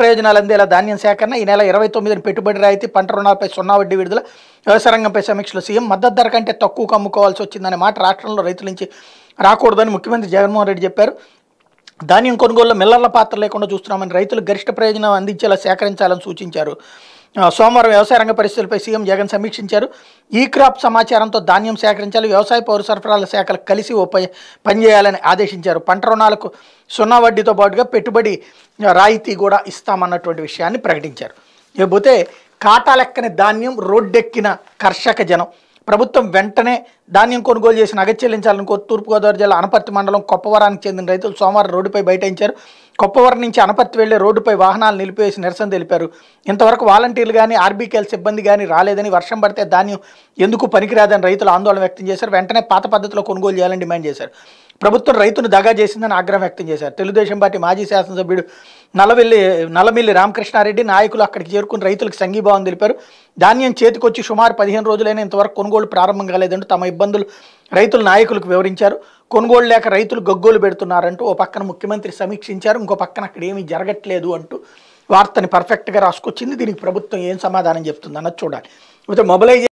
ప్రయోజనాలు అందేలా ధాన్యం సేకరణ ఈ నెల ఇరవై తొమ్మిదిని పెట్టుబడి రాయితీ పంట రుణాలపై సున్నా వడ్డీ విడుదల వ్యవసాయ రంగంపై సమీక్షలు సీఎం మద్దతు ధర కంటే తక్కువకు అమ్ముకోవాల్సి వచ్చిందనే మాట రాష్ట్రంలో రైతుల నుంచి రాకూడదని ముఖ్యమంత్రి జగన్మోహన్ రెడ్డి చెప్పారు ధాన్యం కొనుగోలులో మిల్లర్ల పాత్ర లేకుండా చూస్తున్నామని రైతులు గరిష్ట ప్రయోజనం అందించేలా సేకరించాలని సూచించారు సోమవారం వ్యవసాయ రంగ పరిస్థితులపై సీఎం జగన్ సమీక్షించారు ఈ క్రాప్ సమాచారంతో ధాన్యం సేకరించాలి వ్యవసాయ పౌర సరఫరాల శాఖలు కలిసి ఓ పనిచేయాలని ఆదేశించారు పంట రుణాలకు సున్నా వడ్డీతో పాటుగా పెట్టుబడి రాయితీ కూడా ఇస్తామన్నటువంటి విషయాన్ని ప్రకటించారు ఇకపోతే కాటాలెక్కని ధాన్యం రోడ్డెక్కిన కర్షక జనం ప్రభుత్వం వెంటనే ధాన్యం కొనుగోలు చేసి అగతి చెల్లించాలని కోరు తూర్పుగోదావరి జిల్లా అనపర్తి మండలం కొప్పవరానికి చెందిన రైతులు సోమవారం రోడ్డుపై బయటించారు కొప్పవరం నుంచి అనపర్తి వెళ్లే రోడ్డుపై వాహనాలు నిలిపివేసి నిరసన తెలిపారు ఇంతవరకు వాలంటీర్లు కానీ ఆర్బీకేఎల్ సిబ్బంది కానీ రాలేదని వర్షం పడితే ధాన్యం ఎందుకు పనికిరాదని రైతులు ఆందోళన వ్యక్తం చేశారు వెంటనే పాత పద్ధతిలో కొనుగోలు చేయాలని డిమాండ్ చేశారు ప్రభుత్వం రైతును దగా చేసిందని ఆగ్రహం వ్యక్తం చేశారు తెలుగుదేశం పార్టీ మాజీ శాసనసభ్యుడు నలవెల్లి నలమిల్లి రామకృష్ణారెడ్డి నాయకులు అక్కడికి చేరుకుని రైతులకు సంఘీభావం తెలిపారు ధాన్యం చేతికొచ్చి సుమారు పదిహేను రోజులైన ఇంతవరకు కొనుగోలు ప్రారంభం కాలేదంటూ తమ ఇబ్బందులు రైతుల నాయకులకు వివరించారు కొనుగోలు లేక రైతులు గగ్గోలు పెడుతున్నారంటూ ఓ పక్కన ముఖ్యమంత్రి సమీక్షించారు ఇంకో పక్కన అక్కడ ఏమీ జరగట్లేదు అంటూ వార్తని పర్ఫెక్ట్గా రాసుకొచ్చింది దీనికి ప్రభుత్వం ఏం సమాధానం అన్నది చూడాలి అయితే మొబలైజ్